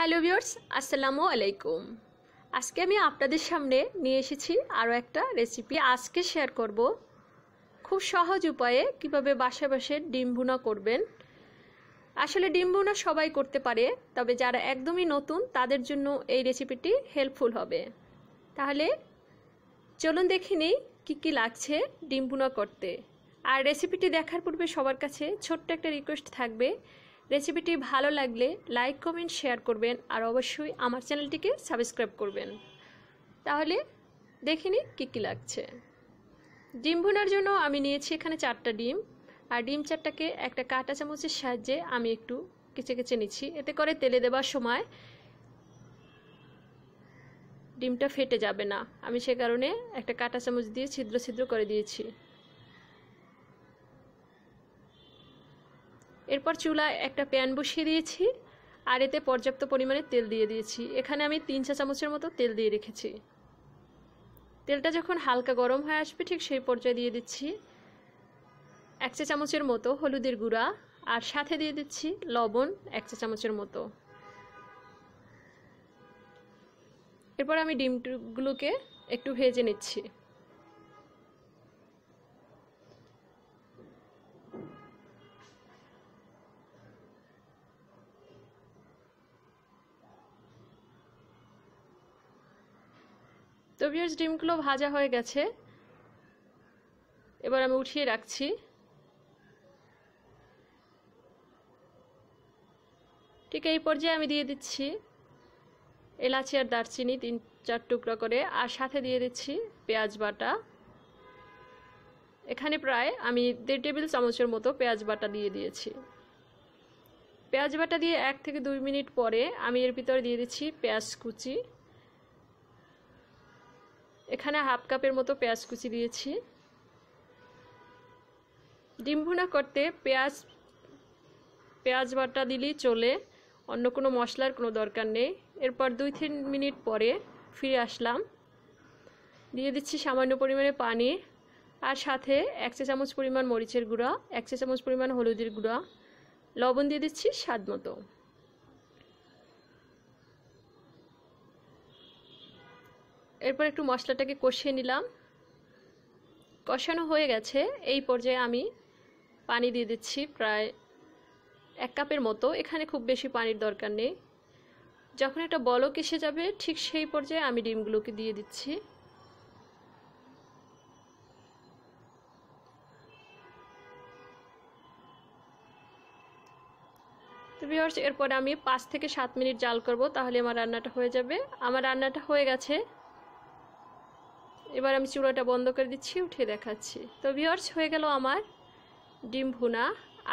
hello viewers আসসালামু আলাইকুম আজকে আমি আপনাদের সামনে নিয়ে এসেছি আরও একটা রেসিপি আজকে শেয়ার করব খুব সহজ উপায়ে কিভাবে বাসা বাসে ডিম ভুনা করবেন আসলে ডিম ভুনা সবাই করতে পারে তবে যারা একদমই নতুন তাদের জন্য এই রেসিপিটি হেল্পফুল হবে তাহলে চলুন দেখি নিই কী কী লাগছে ডিম ভুনা করতে আর রেসিপিটি দেখার পূর্বে সবার কাছে ছোট্ট একটা রিকোয়েস্ট থাকবে রেসিপিটি ভালো লাগলে লাইক কমেন্ট শেয়ার করবেন আর অবশ্যই আমার চ্যানেলটিকে সাবস্ক্রাইব করবেন তাহলে দেখে নিই কী কী লাগছে ডিম ভুনার জন্য আমি নিয়েছি এখানে চারটা ডিম আর ডিম চারটাকে একটা কাঁটা চামচের সাহায্যে আমি একটু কেচে কেচে নিচ্ছি এতে করে তেলে দেবার সময় ডিমটা ফেটে যাবে না আমি সে কারণে একটা কাঁটা চামচ দিয়ে ছিদ্র ছিদ্র করে দিয়েছি এরপর চুলায় একটা প্যান বসিয়ে দিয়েছি আর এতে পর্যাপ্ত পরিমাণে তেল দিয়ে দিয়েছি এখানে আমি তিন চা চামচের মতো তেল দিয়ে রেখেছি তেলটা যখন হালকা গরম হয়ে আসবে ঠিক সেই পর্যায়ে দিয়ে দিচ্ছি এক চা চামচের মতো হলুদের গুঁড়া আর সাথে দিয়ে দিচ্ছি লবণ এক চা চামচের মতো এরপর আমি ডিমগুলোকে একটু ভেজে নিচ্ছি তো ভিউয়ার্স ডিমগুলো ভাজা হয়ে গেছে এবার আমি উঠিয়ে রাখছি ঠিক এই পর্যায়ে আমি দিয়ে দিচ্ছি এলাচি আর দারচিনি তিন চার টুকরো করে আর সাথে দিয়ে দিচ্ছি পেঁয়াজ বাটা এখানে প্রায় আমি দেড় টেবিল চামচের মতো পেঁয়াজ বাটা দিয়ে দিয়েছি পেঁয়াজ বাটা দিয়ে এক থেকে দুই মিনিট পরে আমি এর ভিতরে দিয়ে দিচ্ছি পেঁয়াজ কুচি এখানে হাফ কাপের মতো পেঁয়াজ কুচি দিয়েছি ডিম ভুনা করতে পেঁয়াজ পেঁয়াজ বাটা দিলেই চলে অন্য কোনো মশলার কোনো দরকার নেই এরপর দুই তিন মিনিট পরে ফিরে আসলাম দিয়ে দিচ্ছি সামান্য পরিমাণে পানি আর সাথে এক চা চামচ পরিমাণ মরিচের গুঁড়া এক চা চামচ পরিমাণ হলুদের গুঁড়া লবণ দিয়ে দিচ্ছি স্বাদ মতো এরপর একটু মশলাটাকে কষিয়ে নিলাম কষানো হয়ে গেছে এই পর্যায়ে আমি পানি দিয়ে দিচ্ছি প্রায় এক কাপের মতো এখানে খুব বেশি পানির দরকার নেই যখন একটা বলক এসে যাবে ঠিক সেই পর্যায়ে আমি ডিমগুলোকে দিয়ে দিচ্ছি তো এরপরে আমি পাঁচ থেকে সাত মিনিট জাল করব তাহলে আমার রান্নাটা হয়ে যাবে আমার রান্নাটা হয়ে গেছে এবার আমি চুলাটা বন্ধ করে দিচ্ছি উঠে দেখাচ্ছি তো ভিওর্স হয়ে গেল আমার ডিম ভুনা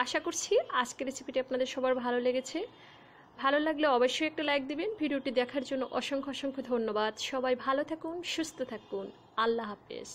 আশা করছি আজকের রেসিপিটি আপনাদের সবার ভালো লেগেছে ভালো লাগলে অবশ্যই একটা লাইক দিবেন ভিডিওটি দেখার জন্য অসংখ্য অসংখ্য ধন্যবাদ সবাই ভালো থাকুন সুস্থ থাকুন আল্লাহ হাফেজ